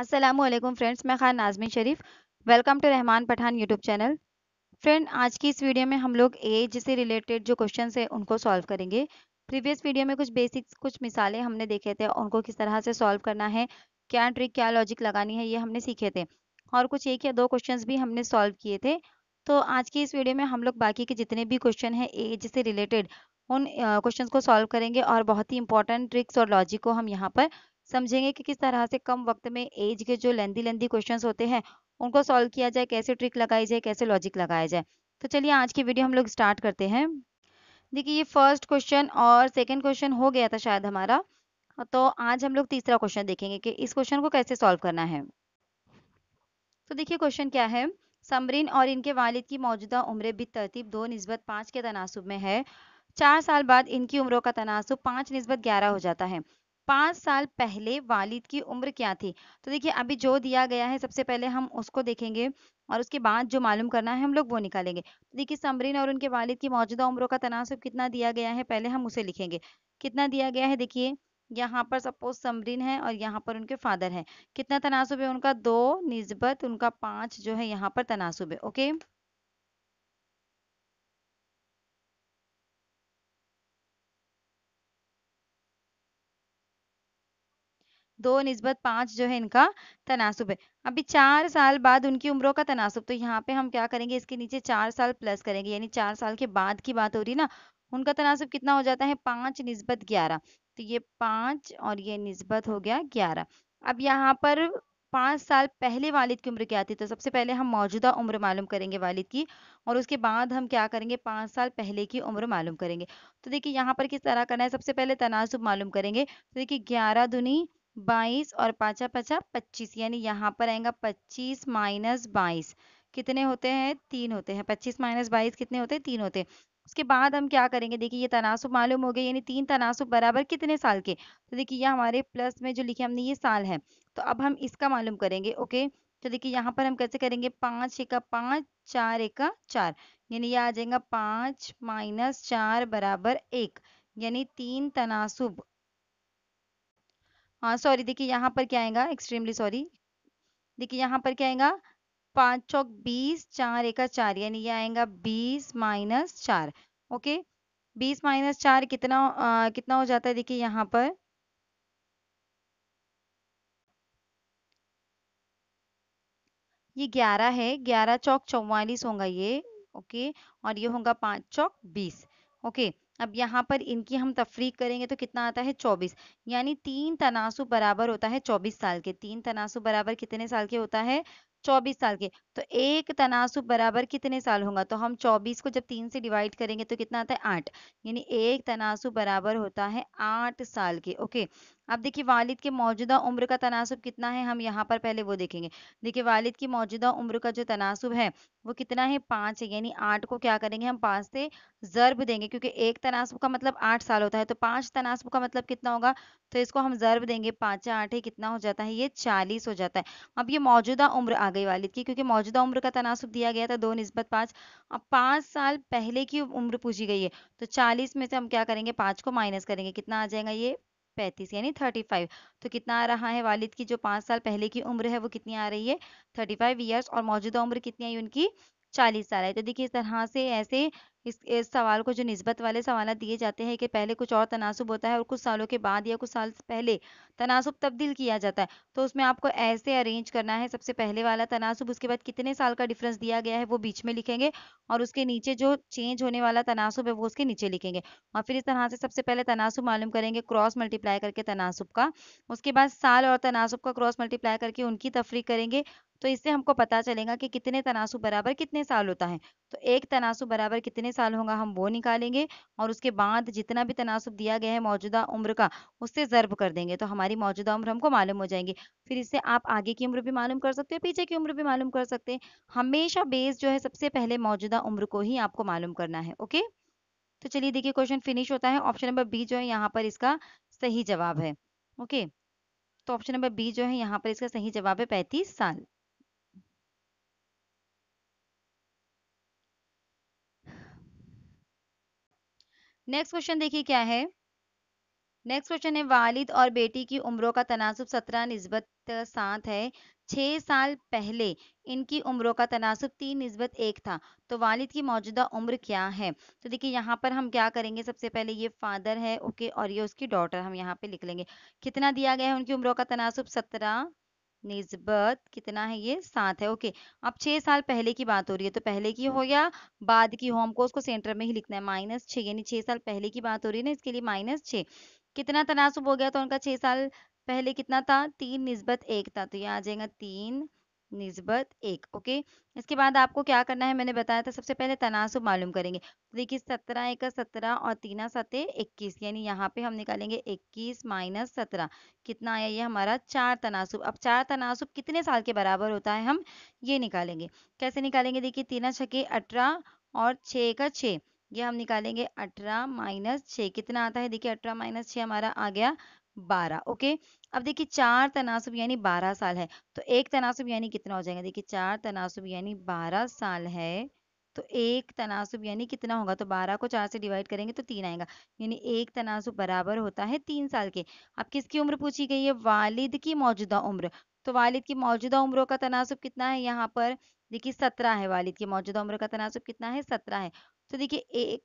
अस्सलाम वालेकुम फ्रेंड्स मैं Khan Najmi Sharif welcome to Rahman Pathan YouTube channel friend आज की इस वीडियो में हम लोग एज से रिलेटेड जो क्वेश्चन है उनको सॉल्व करेंगे प्रीवियस वीडियो में कुछ बेसिक्स कुछ मिसालें हमने देखे थे उनको किस तरह से सॉल्व करना है क्या ट्रिक क्या लॉजिक लगानी है ये हमने सीखे थे और कुछ एक या दो क्वेश्चन भी हमने सॉल्व किए थे तो आज की इस वीडियो में हम लोग बाकी के जितने भी क्वेश्चन हैं एज से रिलेटेड उन क्वेश्चन को सॉल्व करेंगे और बहुत ही इंपॉर्टेंट ट्रिक्स और लॉजिक को हम यहाँ पर समझेंगे कि किस तरह से कम वक्त में एज के जो लेंदी लेंदी क्वेश्चन होते हैं उनको सॉल्व किया जाए कैसे ट्रिक लगाई जाए कैसे लॉजिक लगाया जाए तो चलिए आज की वीडियो हम लोग स्टार्ट करते हैं देखिए ये फर्स्ट क्वेश्चन और सेकंड क्वेश्चन हो गया था शायद हमारा तो आज हम लोग तीसरा क्वेश्चन देखेंगे कि इस क्वेश्चन को कैसे सॉल्व करना है तो देखिए क्वेश्चन क्या है समरीन और इनके वालिद की मौजूदा उम्र भी तरतीब दो नस्बत पाँच के तनासब में है चार साल बाद इनकी उम्रों का तनासब पाँच नस्बत ग्यारह हो जाता है पांच साल पहले वालिद की उम्र क्या थी तो देखिए अभी जो दिया गया है सबसे पहले हम उसको देखेंगे और उसके बाद जो मालूम करना है हम लोग वो निकालेंगे तो देखिए समरीन और उनके वालिद की मौजूदा उम्रों का तनासब कितना दिया गया है पहले हम उसे लिखेंगे कितना दिया गया है देखिए यहाँ पर सपोज समरीन है और यहाँ पर उनके फादर है कितना तनासब है उनका दो निस्बत उनका पांच जो है यहाँ पर तनासब है ओके दो नस्बत पाँच जो है इनका तनासुब है अभी चार साल बाद उनकी उम्रों का तनासब तो यहाँ पे हम क्या करेंगे इसके नीचे चार साल प्लस करेंगे यानी चार साल के बाद की बात हो रही ना उनका तनासुब कितना हो जाता है पांच नस्बत ग्यारह तो ये पांच और ये नस्बत हो गया ग्यारह अब यहाँ पर पांच साल पहले वालिद की उम्र क्या थी तो सबसे पहले हम मौजूदा उम्र मालूम करेंगे वालिद की और उसके बाद हम क्या करेंगे पांच साल पहले की उम्र मालूम करेंगे तो देखिए यहाँ पर किस तरह करना है सबसे पहले तनासब मालूम करेंगे तो देखिए ग्यारह दुनी बाईस और पाचा पचा पच्चीस यानी यहाँ पर आएगा पच्चीस माइनस बाईस कितने होते हैं तीन होते हैं पच्चीस माइनस बाईस कितने होते हैं तीन होते हैं उसके बाद हम क्या करेंगे देखिए ये तनासुब मालूम हो गए यानी तीन तनासुब बराबर कितने साल के तो देखिए ये हमारे प्लस में जो लिखे हमने ये साल है तो अब हम इसका मालूम करेंगे ओके तो देखिए यहाँ पर हम कैसे करेंगे एक का पांच चार का चार यानी ये आ जाएगा पांच माइनस चार बराबर एक यानी तीन तनासुब हाँ सॉरी देखिए यहाँ पर क्या आएगा एक्सट्रीमली सॉरी देखिए यहाँ पर क्या आएगा पाँच चौक बीस चार एका चार यानी ये आएगा बीस माइनस चार ओके बीस माइनस चार कितना आ, कितना हो जाता है देखिए यहाँ पर ये ग्यारह है ग्यारह चौक चौवालीस होगा ये ओके और ये होगा पाँच चौक बीस ओके अब यहाँ पर इनकी हम तफरीक करेंगे तो कितना आता है चौबीस यानी तीन तनासुब बराबर होता है चौबीस साल के तीन तनासुब बराबर कितने साल के होता है चौबीस साल के तो एक तनासुब बराबर कितने साल होगा तो हम चौबीस को जब तीन से डिवाइड करेंगे तो कितना आता है आठ यानी एक तनासु बराबर होता है आठ साल के ओके अब देखिए वालिद के मौजूदा उम्र का तनासब कितना है हम यहाँ पर पहले वो देखेंगे देखिए वालिद की मौजूदा उम्र का जो तनासब है वो कितना है पाँच है यानी आठ को क्या करेंगे हम पाँच से जर्ब देंगे क्योंकि एक तनासब का मतलब आठ साल होता है तो पाँच तनासब का मतलब कितना होगा तो इसको हम जर्ब देंगे पाँच आठ है कितना हो जाता है ये चालीस हो जाता है अब ये मौजूदा उम्र आ गई वालिद की क्योंकि मौजूदा उम्र का तनासब दिया गया था दो नस्बत पाँच अब पाँच साल पहले की उम्र पूछी गई है तो चालीस में से हम क्या करेंगे पाँच को माइनस करेंगे कितना आ जाएगा ये पैंतीस यानी थर्टी फाइव तो कितना आ रहा है वालिद की जो पाँच साल पहले की उम्र है वो कितनी आ रही है थर्टी फाइव ईयर्स और मौजूदा उम्र कितनी आई उनकी चालीस साल है तो देखिए इस तरह से ऐसे इस, इस सवाल को जो नस्बत वाले सवाल दिए जाते हैं कि पहले कुछ और तनासब होता है और कुछ सालों के बाद या कुछ साल पहले तनासब तब्दील किया जाता है तो उसमें आपको ऐसे अरेंज करना है सबसे पहले वाला तनासब उसके बाद कितने साल का डिफरेंस दिया गया है वो बीच में लिखेंगे और उसके नीचे जो चेंज होने वाला तनासब है वो उसके नीचे लिखेंगे और फिर इस तरह से सबसे पहले तनासब मालूम करेंगे क्रॉस मल्टीप्लाई करके तनासब का उसके बाद साल और तनासब का क्रॉस मल्टीप्लाई करके उनकी तफरी करेंगे तो इससे हमको पता चलेगा कि कितने तनासु बराबर कितने साल होता है तो एक तनासु बराबर कितने साल होगा हम वो निकालेंगे और उसके बाद जितना भी तनासुब दिया गया है मौजूदा उम्र का उससे ज़र्ब कर देंगे तो हमारी मौजूदा उम्र हमको मालूम हो जाएंगे फिर इससे आप आगे की उम्र भी मालूम कर सकते हो पीछे की उम्र भी मालूम कर सकते हैं हमेशा बेस जो है सबसे पहले मौजूदा उम्र को ही आपको मालूम करना है ओके तो चलिए देखिए क्वेश्चन फिनिश होता है ऑप्शन नंबर बी जो है यहाँ पर इसका सही जवाब है ओके तो ऑप्शन नंबर बी जो है यहाँ पर इसका सही जवाब है पैंतीस साल नेक्स्ट क्वेश्चन देखिए क्या है नेक्स्ट क्वेश्चन है वालिद और बेटी की उम्रों का तनासब सत्रह नस्बत सात है छः साल पहले इनकी उम्रों का तनासब तीन नस्बत एक था तो वालिद की मौजूदा उम्र क्या है तो देखिए यहाँ पर हम क्या करेंगे सबसे पहले ये फादर है ओके और ये उसकी डॉटर हम यहाँ पे लिख लेंगे कितना दिया गया है उनकी उम्रों का तनासब सत्रह निस्बत कितना है ये सात है ओके अब छह साल पहले की बात हो रही है तो पहले की हो या बाद की हो हमको उसको सेंटर में ही लिखना है माइनस छः यानी छह साल पहले की बात हो रही है ना इसके लिए माइनस छ कितना तनासुब हो गया तो उनका छह साल पहले कितना था तीन निस्बत एक था तो ये आ जाएगा तीन निस्बत एक ओके इसके बाद आपको क्या करना है मैंने बताया था सबसे पहले तनासुब मालूम करेंगे देखिए सत्रह एक सत्रह और तीन सतह इक्कीस यानी यहाँ पे हम निकालेंगे इक्कीस माइनस सत्रह कितना आया ये हमारा चार तनासुब अब चार तनासुब कितने साल के बराबर होता है हम ये निकालेंगे कैसे निकालेंगे देखिए तीन छके अठारह और छ का छः ये हम निकालेंगे अठारह माइनस छ कितना आता है देखिए अठारह माइनस छ हमारा आ गया बारह ओके अब देखिए चार तनासुब यानी बारह साल है तो एक तनासुब यानी कितना हो जाएगा देखिए चार तनासुब यानी बारह साल है तो एक तनासुब यानी कितना होगा तो बारह को चार से डिवाइड करेंगे तो तीन आएगा यानी एक तनासुब बराबर होता है तीन साल के अब किसकी उम्र पूछी गई है वालिद की मौजूदा उम्र तो वालिद की मौजूदा उम्रों का तनासुब कितना है यहाँ पर देखिए सत्रह है वालिद की मौजूदा उम्र का तनासुब कितना है सत्रह है तो देखिए एक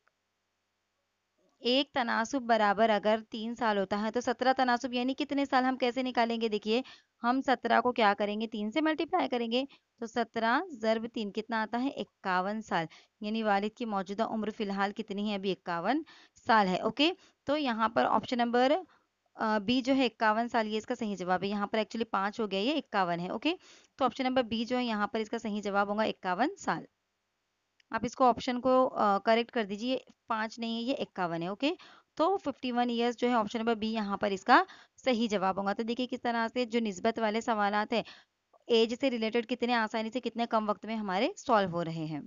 एक तनासुब बराबर अगर तीन साल होता है तो सत्रह तनासुब यानी कितने साल हम कैसे निकालेंगे देखिए हम सत्रह को क्या करेंगे तीन से मल्टीप्लाई करेंगे तो सत्रह जरब तीन कितना आता है इक्यावन साल यानी वालिद की मौजूदा उम्र फिलहाल कितनी है अभी इक्यावन साल है ओके तो यहाँ पर ऑप्शन नंबर बी जो है इक्यावन साल ये इसका सही जवाब है यहाँ पर एक्चुअली पांच हो गया ये इक्यावन है ओके तो ऑप्शन नंबर बी जो है यहाँ पर इसका सही जवाब होगा इक्यावन साल आप इसको ऑप्शन को करेक्ट कर दीजिए पांच नहीं है ये इक्यावन है ओके तो 51 वन ईयर्स जो है ऑप्शन नंबर बी यहाँ पर इसका सही जवाब होगा तो देखिए किस तरह से जो निस्बत वाले सवाल है एज से रिलेटेड कितने आसानी से कितने कम वक्त में हमारे सॉल्व हो रहे हैं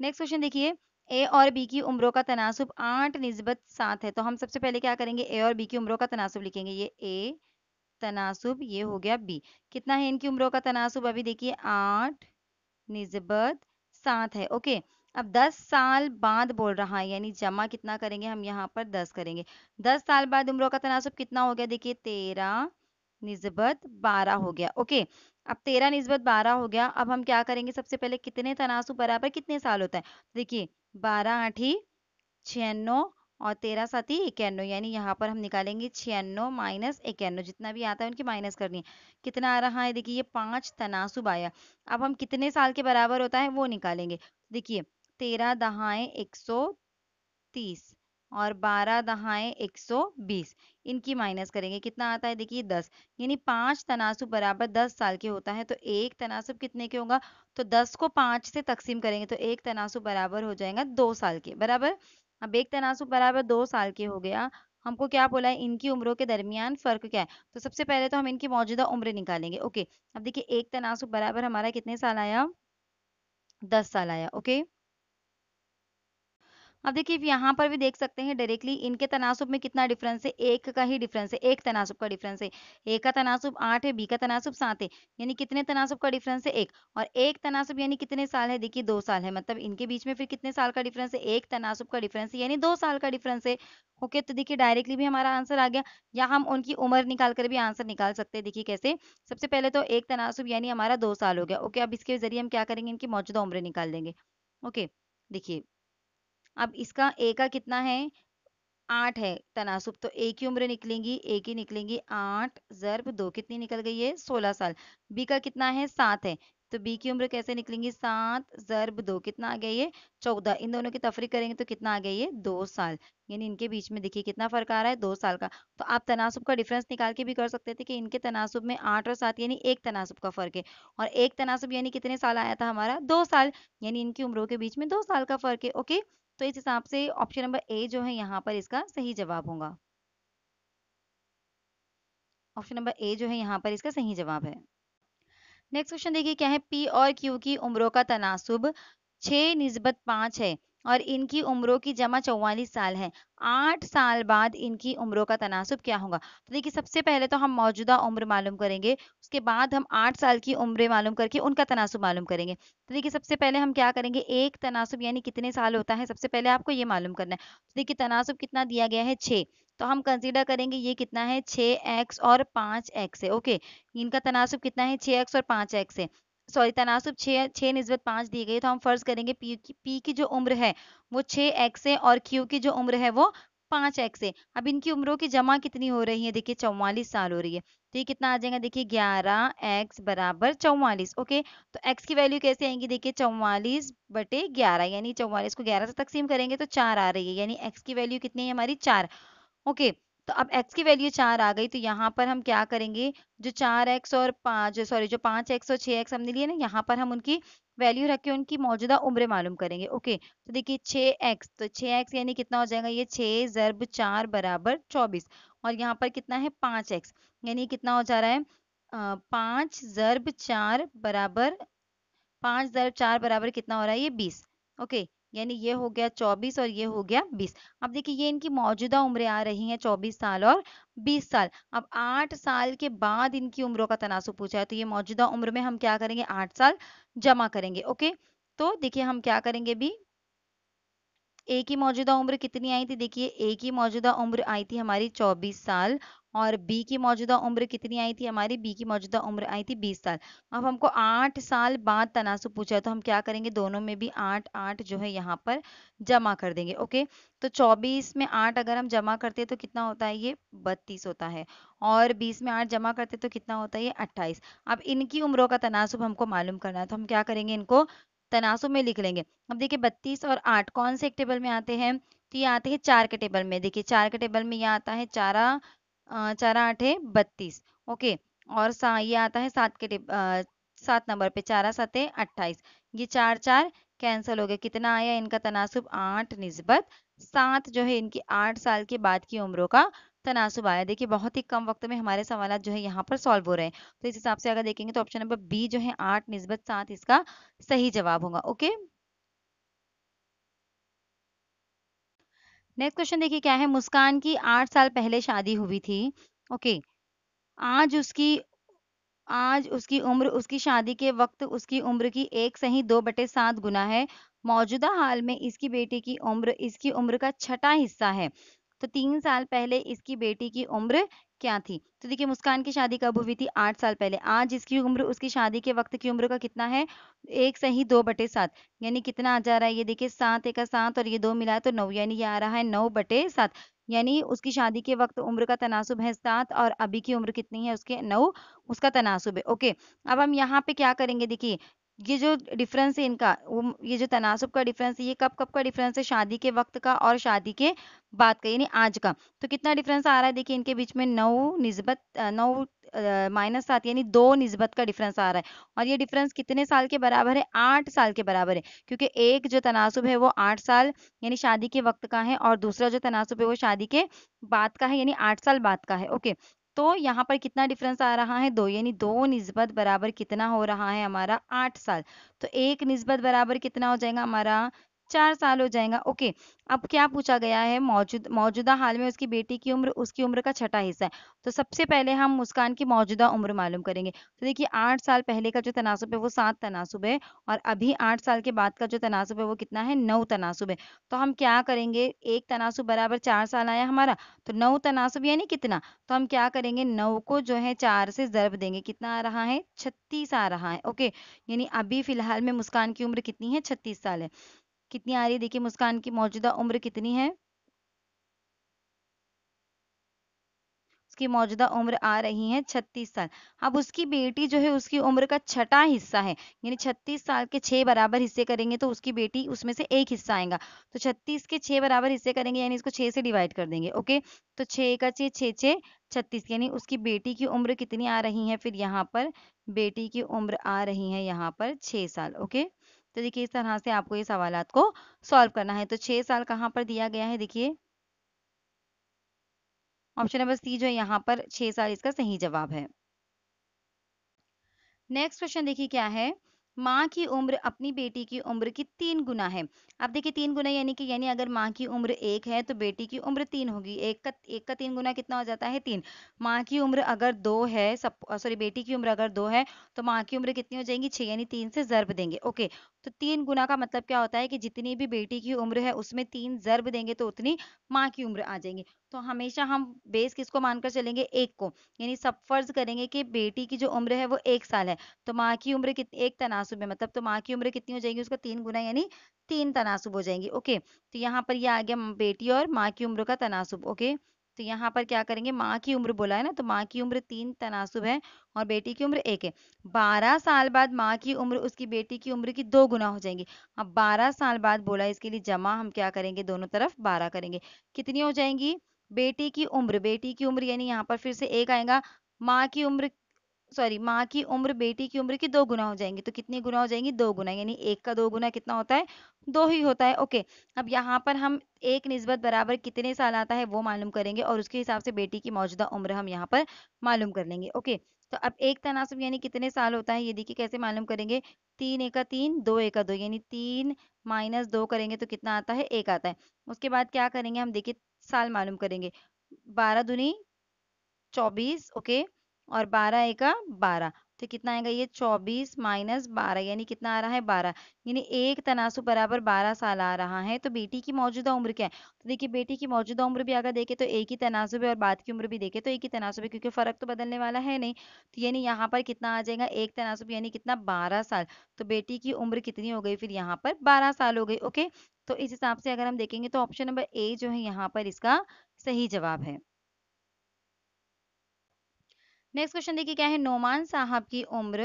नेक्स्ट क्वेश्चन देखिए ए और बी की उम्रों का तनासुब आठ निस्बत सात है तो हम सबसे पहले क्या करेंगे ए और बी की उम्रों का तनासब लिखेंगे ये ए तनासुब ये हो गया बी कितना है इनकी उम्रों का तनासुब अभी देखिए आठ निस्बत सात है ओके अब दस साल बाद बोल रहा है यानी जमा कितना करेंगे हम यहाँ पर दस करेंगे दस साल बाद उम्रों का तनासब कितना हो गया देखिए तेरह निस्बत बारह हो गया ओके अब तेरह निस्बत बारह हो गया अब हम क्या करेंगे सबसे पहले कितने तनासब बराबर कितने साल होता है देखिए बारह आठी छियानो और तेरह साथी इक्यानवे यानी यहाँ पर हम निकालेंगे छियानवे माइनस इक्यानवे जितना भी आता है उनकी माइनस करनी है कितना आ रहा है देखिए ये पांच तनासुब आया अब हम कितने साल के बराबर होता है वो निकालेंगे देखिए तेरह दहाए एक सौ तीस और बारह दहाए एक सौ बीस इनकी माइनस करेंगे कितना आता है देखिए दस यानी पांच तनासुब बराबर दस साल के होता है तो एक तनासुब कितने के होगा तो दस को पांच से तकसीम करेंगे तो एक तनासुब बराबर हो जाएगा दो साल के बराबर अब एक तनासुब बराबर दो साल के हो गया हमको क्या बोला है इनकी उम्रों के दरमियान फ़र्क क्या है तो सबसे पहले तो हम इनकी मौजूदा उम्र निकालेंगे ओके अब देखिए एक तनासुब बराबर हमारा कितने साल आया दस साल आया ओके अब देखिए यहाँ पर भी देख सकते हैं डायरेक्टली इनके तनासुब में कितना डिफरेंस है एक का ही डिफरेंस है एक तनासुब का डिफरेंस है एक का तनासुब आठ है बी का तनासुब सात है यानी कितने तनासुब का डिफरेंस है एक और एक तनासुब यानी कितने साल है देखिए दो साल है मतलब इनके बीच में फिर कितने साल का डिफरेंस है एक तनासुब का डिफरेंस है यानी दो साल का डिफरेंस है ओके तो देखिए डायरेक्टली भी हमारा आंसर आ गया या हम उनकी उम्र निकाल कर भी आंसर निकाल सकते हैं देखिए कैसे सबसे पहले तो एक तनासुब यानी हमारा दो साल हो गया ओके अब इसके जरिए हम क्या करेंगे इनकी मौजूदा उम्र निकाल देंगे ओके देखिए अब इसका ए का कितना है आठ है तनासुब तो ए की उम्र निकलेंगी ए की निकलेंगी आठ जर्ब दो कितनी निकल गई है सोलह साल बी का कितना है सात है तो बी की उम्र कैसे निकलेंगी सात जर्ब दो कितना आ गई है चौदह इन दोनों की तफरी करेंगे तो कितना आ गई है दो साल यानी इनके बीच में देखिए कितना फर्क आ रहा है दो साल का तो आप तनासुब का डिफरेंस निकाल के भी कर सकते थे कि इनके तनासुब में आठ और सात यानी एक तनासुब का फर्क है और एक तनासुब यानी कितने साल आया था हमारा दो साल यानी इनकी उम्रों के बीच में दो साल का फर्क है ओके तो इस हिसाब से ऑप्शन नंबर ए जो है यहाँ पर इसका सही जवाब होगा ऑप्शन नंबर ए जो है यहाँ पर इसका सही जवाब है नेक्स्ट क्वेश्चन देखिए क्या है पी और क्यू की उम्रों का तनासुब छः निस्बत पांच है और इनकी उम्रों की जमा चौवालीस साल है आठ साल बाद इनकी उम्रों का तनासब क्या होगा तो देखिए सबसे पहले तो हम मौजूदा उम्र मालूम करेंगे उसके बाद हम आठ साल की उम्र मालूम करके उनका तनासब मालूम करेंगे तो देखिए सबसे पहले हम क्या करेंगे एक तनासब यानी कितने साल होता है सबसे पहले आपको ये मालूम करना है तो देखिए तनासब कितना दिया गया है छः तो हम कंसिडर करेंगे ये कितना है छः एक्स और पाँच एक्स है ओके इनका तनासब कितना है छः एक्स और पाँच एक्स है सॉरी तनासब छः छः नस्बत पाँच दी गई तो हम फ़र्ज़ करेंगे पी की पी की जो उम्र है वो छः एक्स है और क्यू की जो उम्र है वो पाँच एक्स है अब इनकी उम्रों की जमा कितनी हो रही है देखिए चौवालीस साल हो रही है तो ये कितना आ जाएगा देखिए ग्यारह एक्स बराबर चौवालीस ओके तो एक्स की वैल्यू कैसे आएंगी देखिए चौवालीस बटे ग्यारह यानी चौवालीस को ग्यारह से तकसीम करेंगे तो चार आ रही है यानी एक्स की वैल्यू कितनी है हमारी चार ओके तो अब x की वैल्यू चार आ गई तो यहाँ पर हम क्या करेंगे जो चार एक्स और पांच सॉरी जो पांच एक्स और छह एक्स हमने लिए ना यहाँ पर हम उनकी वैल्यू रख के उनकी मौजूदा उम्र मालूम करेंगे ओके तो देखिए छ एक्स तो छ एक्स यानी कितना हो जाएगा ये छह जरब चार बराबर चौबीस और यहाँ पर कितना है पांच एक्स यानी कितना हो जा रहा है पांच जरब चार बराबर पांच जरब चार बराबर कितना हो रहा है ये बीस ओके यानी ये हो गया चौबीस और ये हो गया बीस अब देखिए ये इनकी मौजूदा उम्रें आ रही हैं चौबीस साल और बीस साल अब आठ साल के बाद इनकी उम्रों का तनासु पूछा है तो ये मौजूदा उम्र में हम क्या करेंगे आठ साल जमा करेंगे ओके तो देखिए हम क्या करेंगे भी ए की मौजूदा उम्र कितनी आई थी देखिए ए की मौजूदा उम्र आई थी हमारी 24 साल और बी की मौजूदा उम्र कितनी आई थी हमारी बी की मौजूदा उम्र आई थी 20 साल अब हमको 8 साल बाद तनासु पूछा तो हम क्या करेंगे दोनों में भी आठ आठ जो है यहाँ पर जमा कर देंगे ओके तो 24 में आठ अगर हम जमा करते हैं तो कितना होता है ये बत्तीस होता है और 20 में आठ जमा करते तो कितना होता है ये अट्ठाईस अब इनकी उम्रों का तनासुब हमको मालूम करना है तो हम क्या करेंगे इनको तनासु में लिख लेंगे अब देखिए बत्तीस और आठ कौन से एक टेबल में आते हैं तो ये आते हैं चार के टेबल में देखिए चार के टेबल में ये आता है चारा चारा आठे बत्तीस ओके और सा ये आता है सात के टेबल सात नंबर पे चारा सते अट्ठाईस ये चार चार कैंसिल हो गया कितना आया इनका तनासुब आठ निस्बत सात जो है इनकी आठ साल के बाद की उम्रों का तनासुब आया देखिए बहुत ही कम वक्त में हमारे सवाल जो है यहाँ पर सॉल्व हो रहे हैं तो इस हिसाब से अगर देखेंगे तो ऑप्शन नंबर बी जो है आठ निस्बत सात इसका सही जवाब होगा ओके नेक्स्ट क्वेश्चन देखिए क्या है मुस्कान की आठ साल पहले शादी हुई थी ओके आज उसकी आज उसकी उम्र उसकी शादी के वक्त उसकी उम्र की एक सही दो बटे सात गुना है मौजूदा हाल में इसकी बेटी की उम्र इसकी उम्र का छठा हिस्सा है तो तीन साल पहले इसकी बेटी की उम्र क्या थी तो देखिए मुस्कान की शादी कब हुई थी आठ साल पहले आज इसकी उम्र उसकी शादी के वक्त की उम्र का कितना है एक सही दो बटे सात यानी कितना आ जा रहा है ये देखिए सात एक सात और ये दो मिला है तो नौ यानी ये आ रहा है नौ बटे सात यानी उसकी शादी के वक्त उम्र का तनासुब है सात और अभी की उम्र कितनी है उसके नौ उसका तनासुब है ओके अब हम यहाँ पे क्या करेंगे देखिए ये जो डिफरेंस है इनका वो ये जो तनासब का डिफरेंस है ये कब कब का डिफरेंस है शादी के वक्त का और शादी के बाद का यानी आज का तो कितना डिफरेंस आ रहा है देखिए इनके बीच में नौ निस्बत नौ माइनस सात यानी दो निस्बत का डिफरेंस आ रहा है और ये डिफरेंस कितने साल के बराबर है आठ साल के बराबर है क्योंकि एक जो तनासब है वो आठ साल यानी शादी के वक्त का है और दूसरा जो तनासब है वो शादी के बाद का है यानी आठ साल बाद का है ओके तो यहाँ पर कितना डिफरेंस आ रहा है दो यानी दो निस्बत बराबर कितना हो रहा है हमारा आठ साल तो एक निस्बत बराबर कितना हो जाएगा हमारा चार साल हो जाएगा ओके अब क्या पूछा गया है मौजूद मौजूदा हाल में उसकी बेटी की उम्र उसकी उम्र का छठा हिस्सा है तो सबसे पहले हम मुस्कान की मौजूदा उम्र मालूम करेंगे तो देखिए आठ साल पहले का जो तनासुब है वो सात तनासुब है और अभी आठ साल के बाद का जो तनासुब है वो कितना है नौ तनासुब है तो हम क्या करेंगे एक तनासुब बराबर चार साल आया हमारा तो नौ तनासुब यानी कितना तो हम क्या करेंगे नौ को जो है चार से जरब देंगे कितना आ रहा है छत्तीस आ रहा है ओके यानी अभी फिलहाल में मुस्कान की उम्र कितनी है छत्तीस साल है कितनी आ रही है देखिए मुस्कान की मौजूदा उम्र कितनी है उसकी मौजूदा उम्र आ रही है 36 साल अब उसकी बेटी जो है उसकी उम्र का छठा हिस्सा है यानी 36 साल के छह बराबर हिस्से करेंगे तो उसकी बेटी उसमें से एक हिस्सा आएगा तो 36 के छह बराबर हिस्से करेंगे यानी इसको छह से डिवाइड कर देंगे ओके तो छह का छह छह छह छत्तीस यानी उसकी बेटी की उम्र कितनी आ रही है फिर यहाँ पर बेटी की उम्र आ रही है यहाँ पर छह साल ओके तो देखिए इस तरह से आपको ये सवाल को सॉल्व करना है तो छह साल कहाँ पर दिया गया है देखिए ऑप्शन नंबर सी जो यहाँ पर छह साल इसका सही जवाब है नेक्स्ट क्वेश्चन देखिए क्या है माँ की उम्र अपनी बेटी की उम्र की तीन गुना है अब देखिए तीन गुना यानी कि यानी अगर माँ की उम्र एक है तो बेटी की उम्र तीन होगी एक का एक का तीन गुना कितना हो जाता है तीन माँ की उम्र अगर दो है सॉरी बेटी की उम्र अगर दो है तो माँ की उम्र कितनी हो जाएगी छह यानी तीन से जर्ब देंगे ओके तो तीन गुना का मतलब क्या होता है कि जितनी भी बेटी की उम्र है उसमें तीन जर्ब देंगे तो उतनी माँ की उम्र आ जाएंगी तो हमेशा हम बेस किसको मानकर चलेंगे एक को यानी सब फर्ज करेंगे कि बेटी की जो उम्र है वो एक साल है तो माँ की उम्र कितनी एक तनासुब है मतलब तो माँ की उम्र कितनी हो जाएगी उसका तीन गुना यानी तीन तनासुब हो जाएंगी ओके तो यहाँ पर यह आ गया बेटी और माँ की उम्र का तनासुब ओके तो यहाँ पर क्या करेंगे माँ की उम्र बोला है ना तो माँ की उम्र तीन तनासुब है और बेटी की उम्र एक है बारह साल बाद माँ की उम्र उसकी बेटी की उम्र की दो गुना हो जाएंगी अब बारह साल बाद बोला इसके लिए जमा हम क्या करेंगे दोनों तरफ बारह करेंगे कितनी हो जाएंगी बेटी की उम्र बेटी की उम्र यानी यहाँ पर फिर से एक आएगा माँ की उम्र सॉरी माँ की उम्र बेटी की उम्र की दो गुना हो जाएंगी तो कितनी गुना हो जाएंगी दो गुना यानी एक का दो गुना कितना होता है दो ही होता है ओके अब यहाँ पर हम एक निस्बत बराबर कितने साल आता है वो मालूम करेंगे और उसके हिसाब से बेटी की मौजूदा उम्र हम यहाँ पर मालूम कर लेंगे ओके तो अब एक तनासब यानी कितने साल होता है ये देखिए कैसे मालूम करेंगे तीन का तीन दो का दो यानी तीन माइनस दो करेंगे तो कितना आता है एक आता है उसके बाद क्या करेंगे हम देखिए साल मालूम करेंगे बारह दुनी चौबीस ओके और बारह एक बारह तो कितना आएगा ये चौबीस माइनस बारह यानी कितना आ रहा है बारह यानी एक तनासु बराबर बारह साल आ रहा है तो बेटी की मौजूदा उम्र क्या है तो देखिए बेटी की मौजूदा उम्र भी अगर देखे तो एक ही तनासुब है और बाद की उम्र भी देखे तो एक ही तनासुब है क्योंकि फर्क तो बदलने वाला है नहीं तो यानी यहाँ पर कितना आ जाएगा एक तनासुब यानी कितना बारह साल तो बेटी की उम्र कितनी हो गई फिर यहाँ पर बारह साल हो गई ओके तो इस हिसाब से अगर हम देखेंगे तो ऑप्शन नंबर ए जो है यहाँ पर इसका सही जवाब है नेक्स्ट क्वेश्चन देखिए क्या है नोमान साहब की उम्र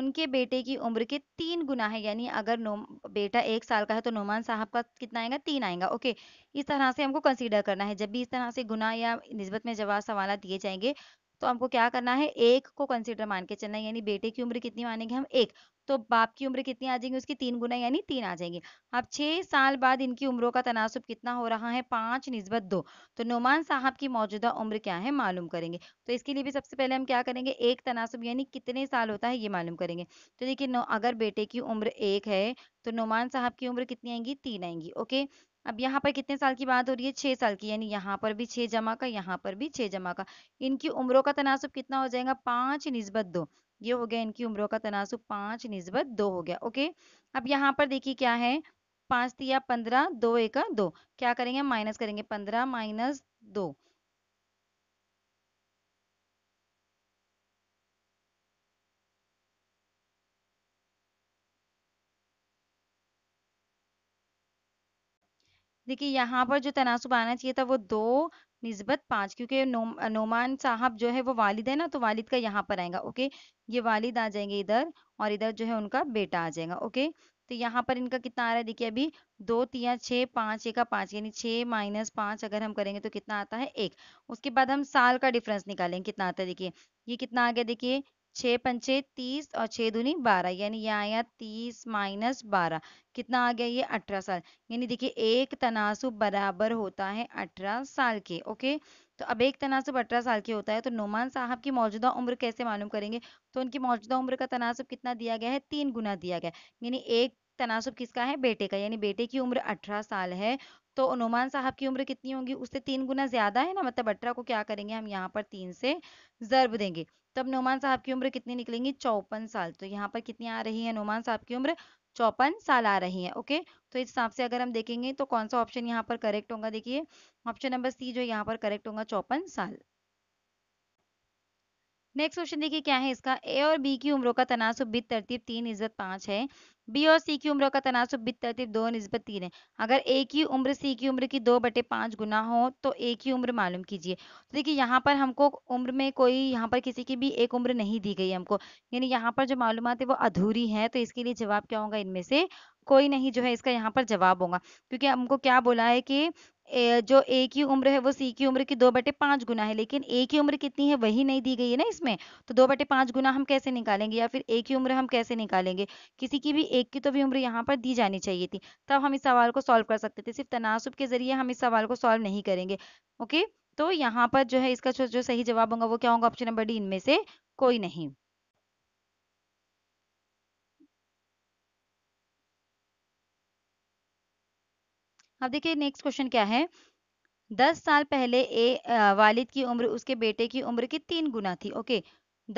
उनके बेटे की उम्र के तीन गुना है यानी अगर नो बेटा एक साल का है तो नोमान साहब का कितना आएगा तीन आएगा ओके इस तरह से हमको कंसीडर करना है जब भी इस तरह से गुना या नस्बत में जवाब सवाल दिए जाएंगे तो हमको क्या करना है एक को कंसिडर मान के चलना यानी बेटे की उम्र कितनी मानेंगे हम एक तो बाप की उम्र कितनी आ जाएगी उसकी तीन गुना यानी तीन आ जाएंगे अब छह साल बाद इनकी उम्रों का तनासुब कितना हो रहा है पांच निस्बत दो तो नोमान साहब की मौजूदा उम्र क्या है मालूम करेंगे तो इसके लिए भी सबसे पहले हम क्या करेंगे एक तनासुब यानी कितने साल होता है ये मालूम करेंगे तो देखिए अगर बेटे की उम्र एक है तो नोमान साहब की उम्र कितनी आएंगी तीन आएंगी ओके अब यहाँ पर कितने साल की बात हो रही है छह साल की यानी यहाँ पर भी छह जमा का यहाँ पर भी छह जमा का इनकी उम्रों का तनासब कितना हो जाएगा पांच निस्बत दो ये हो गया इनकी उम्रों का तनासब पांच निस्बत दो हो गया ओके अब यहाँ पर देखिए क्या है पांच तिया पंद्रह दो एक दो क्या करेंगे माइनस करेंगे पंद्रह माइनस दो देखिए यहाँ पर जो तनासुब आना चाहिए था वो दो निस्बत पांच क्योंकि नो, नोमान साहब जो है वो वालिद है ना तो वालिद का यहाँ पर आएगा ओके ये वालिद आ जाएंगे इधर और इधर जो है उनका बेटा आ जाएगा ओके तो यहाँ पर इनका कितना आ रहा है देखिए अभी दो तिया छः पाँच एक का पाँच यानी छः माइनस पाँच अगर हम करेंगे तो कितना आता है एक उसके बाद हम साल का डिफरेंस निकालेंगे कितना आता है देखिए ये कितना आ गया देखिए छः पंचे तीस और छः दूनी बारह यानी यहाँ आया तीस माइनस बारह कितना आ गया ये अठारह साल यानी देखिए एक तनासुब बराबर होता है अठारह साल के ओके तो अब एक तनासुब अठारह साल के होता है तो नोमान साहब की मौजूदा उम्र कैसे मालूम करेंगे तो उनकी मौजूदा उम्र का तनासुब कितना दिया गया है तीन गुना दिया गया यानी एक तनासुब किसका है बेटे का यानी बेटे की उम्र अठारह साल है तो नुमान साहब की उम्र कितनी होगी उससे तीन गुना ज्यादा है ना मतलब अठारह को क्या करेंगे हम यहाँ पर तीन से जरब देंगे तब नुमान साहब की उम्र कितनी निकलेंगी चौपन साल तो यहाँ पर कितनी आ रही है नुमान साहब की उम्र चौपन साल आ रही है ओके तो इस हिसाब से अगर हम देखेंगे तो कौन सा ऑप्शन यहाँ पर करेक्ट होगा देखिए ऑप्शन नंबर सी जो यहाँ पर करेक्ट होगा चौपन साल नेक्स्ट क्वेश्चन देखिए क्या है इसका ए और बी की उम्रों का तनासुब बित तरतीब तीन इज्जत पाँच है बी और सी की उम्र का तनासुब बित तरतीब दो नस्बत तीन है अगर ए की उम्र सी की उम्र की दो बटे पाँच गुना हो तो ए की उम्र मालूम कीजिए तो देखिए यहाँ पर हमको उम्र में कोई यहाँ पर किसी की भी एक उम्र नहीं दी गई हमको यानी यहाँ पर जो मालूम है वो अधूरी है तो इसके लिए जवाब क्या होगा इनमें से कोई नहीं जो है इसका यहाँ पर जवाब होगा क्योंकि हमको क्या बोला है कि जो ए की उम्र है वो सी की उम्र की दो बटे पांच गुना है लेकिन ए की उम्र कितनी है वही नहीं दी गई है ना इसमें तो दो बटे पांच गुना हम कैसे निकालेंगे या फिर ए की उम्र हम कैसे निकालेंगे किसी की भी एक की तो भी उम्र यहाँ पर दी जानी चाहिए थी तब हम इस सवाल को सॉल्व कर सकते थे सिर्फ तनासुब के जरिए हम इस सवाल को सॉल्व नहीं करेंगे ओके तो यहाँ पर जो है इसका जो सही जवाब होगा वो क्या होगा ऑप्शन नंबर डी इनमें से कोई नहीं अब देखिए नेक्स्ट क्वेश्चन क्या है दस साल पहले ए वालिद की उम्र उसके बेटे की उम्र की तीन गुना थी ओके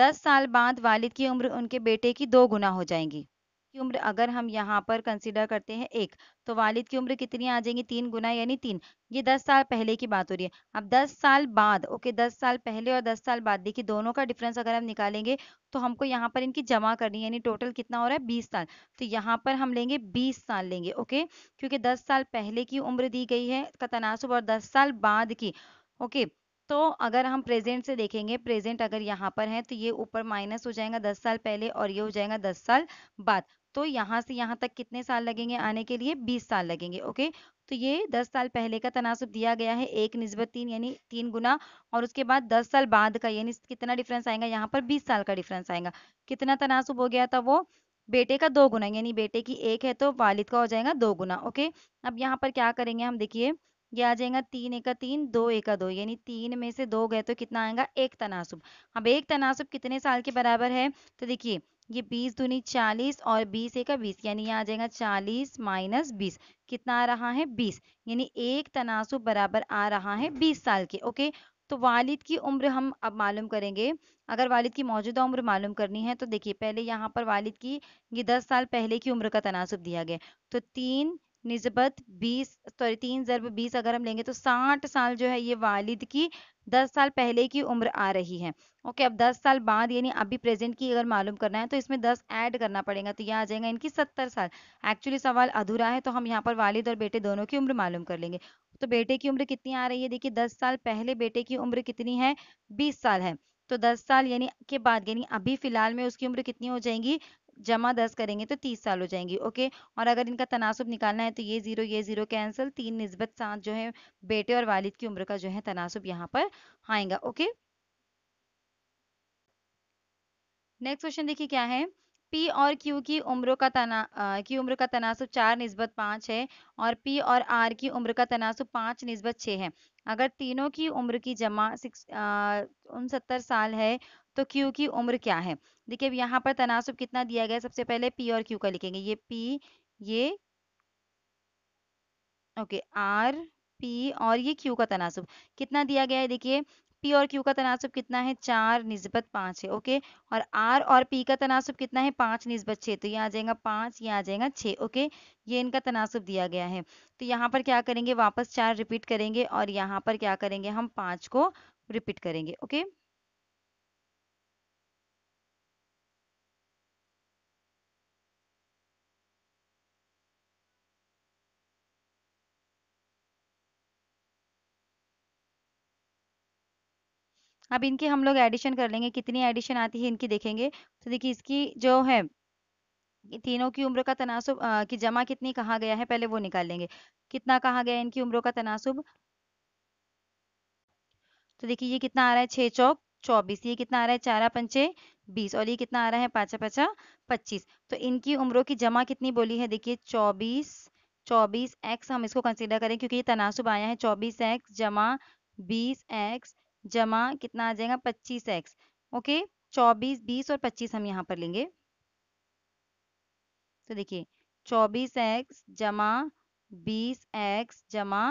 दस साल बाद वालिद की उम्र उनके बेटे की दो गुना हो जाएंगी की उम्र अगर हम यहाँ पर कंसिडर करते हैं एक तो वालिद की उम्र कितनी आ जाएंगी तीन गुना यानी तीन ये दस साल पहले की बात हो रही है अब दस साल बाद ओके दस साल पहले और दस साल बाद देखिए दोनों का डिफरेंस अगर हम निकालेंगे तो हमको यहाँ पर इनकी जमा करनी है यानी टोटल कितना हो रहा है बीस साल तो यहाँ पर हम लेंगे बीस साल लेंगे ओके क्योंकि दस साल पहले की उम्र दी गई है का तनासुब और दस साल बाद की ओके तो अगर हम प्रेजेंट से देखेंगे प्रेजेंट अगर यहाँ पर है तो ये ऊपर माइनस हो जाएगा दस साल पहले और ये हो जाएगा दस साल बाद तो यहाँ से यहाँ तक कितने साल लगेंगे आने के लिए बीस साल लगेंगे ओके तो ये दस साल पहले का तनासब दिया गया है एक निस्बत तीन यानी तीन गुना और उसके बाद दस साल बाद का यानी कितना डिफरेंस आएगा यहाँ पर बीस साल का डिफरेंस आएगा कितना तनासब हो गया था वो बेटे का दो गुना यानी बेटे की एक है तो वालिद का हो जाएगा दो गुना ओके अब यहाँ पर क्या करेंगे हम देखिए ये आ जाएगा तीन एका तीन दो एका दो यानी तीन में से दो गए तो कितना आएगा एक तनासुब अब एक तनासुब कितने साल के बराबर है तो देखिए ये बीस दूनी चालीस और बीस एक बीस यानी ये आ जाएगा चालीस माइनस बीस कितना आ रहा है बीस यानी एक तनासुब बराबर आ रहा है बीस साल के ओके तो वालिद की उम्र हम अब मालूम करेंगे अगर वालिद की मौजूदा उम्र मालूम करनी है तो देखिए पहले यहाँ पर वालिद की ये दस साल पहले की उम्र का तनासुब दिया गया तो तीन निस्बत बीस सॉरी तीन ज़रब बीस अगर हम लेंगे तो साठ साल जो है ये वालिद की दस साल पहले की उम्र आ रही है ओके अब दस साल बाद यानी अभी प्रेजेंट की अगर मालूम करना है तो इसमें दस ऐड करना पड़ेगा तो ये आ जाएगा इनकी सत्तर साल एक्चुअली सवाल अधूरा है तो हम यहाँ पर वालिद और बेटे दोनों की उम्र मालूम कर लेंगे तो बेटे की उम्र कितनी आ रही है देखिए दस साल पहले बेटे की उम्र कितनी है बीस साल है तो दस साल यानी के बाद यानी अभी फिलहाल में उसकी उम्र कितनी हो जाएगी जमा दस करेंगे तो तीस साल हो जाएंगी ओके और अगर इनका तनासब निकालना है तो ये जीरो ये जीरो कैंसिल तीन नस्बत सात जो है बेटे और वालिद की उम्र का जो है तनासब यहाँ पर आएगा ओके नेक्स्ट क्वेश्चन देखिए क्या है पी और क्यू की उम्र का तना की उम्र का तनासब चार नस्बत पाँच है और पी और आर की उम्र का तनासब पाँच नस्बत छः है अगर तीनों की उम्र की जमा सिक्स उनसत्तर साल है तो क्यू की उम्र क्या है देखिए अब यहाँ पर तनासब कितना दिया गया है सबसे पहले पी और क्यू का लिखेंगे ये पी ये ओके आर पी और ये क्यू का तनासब कितना दिया गया है देखिए पी और क्यू का तनासब कितना है चार नस्बत पाँच है ओके और आर और पी का तनासब कितना है पाँच नस्बत छः तो ये आ जाएगा पाँच ये आ जाएगा छः ओके ये इनका तनासब दिया गया है तो यहाँ पर क्या करेंगे वापस चार रिपीट करेंगे और यहाँ पर क्या करेंगे हम पाँच को रिपीट करेंगे ओके अब इनकी हम लोग एडिशन कर लेंगे कितनी एडिशन आती है इनकी देखेंगे तो देखिए इसकी जो है तीनों की उम्र का तनासुब की जमा कितनी कहा गया है पहले वो निकाल लेंगे कितना कहा गया है इनकी उम्रों का तनासुब तो देखिए ये कितना आ रहा है छह चौक चौबीस ये कितना आ रहा है चारा पंचे बीस और ये कितना आ रहा है पाचा पाचा पच्चीस तो इनकी उम्रों की जमा कितनी बोली है देखिए चौबीस चौबीस एक्स हम इसको कंसिडर करें क्योंकि ये तनासुब आया है चौबीस एक्स जमा बीस एक्स जमा कितना आ जाएगा पच्चीस एक्स ओके चौबीस बीस और पच्चीस हम यहाँ पर लेंगे तो देखिए चौबीस एक्स जमा बीस एक्स जमा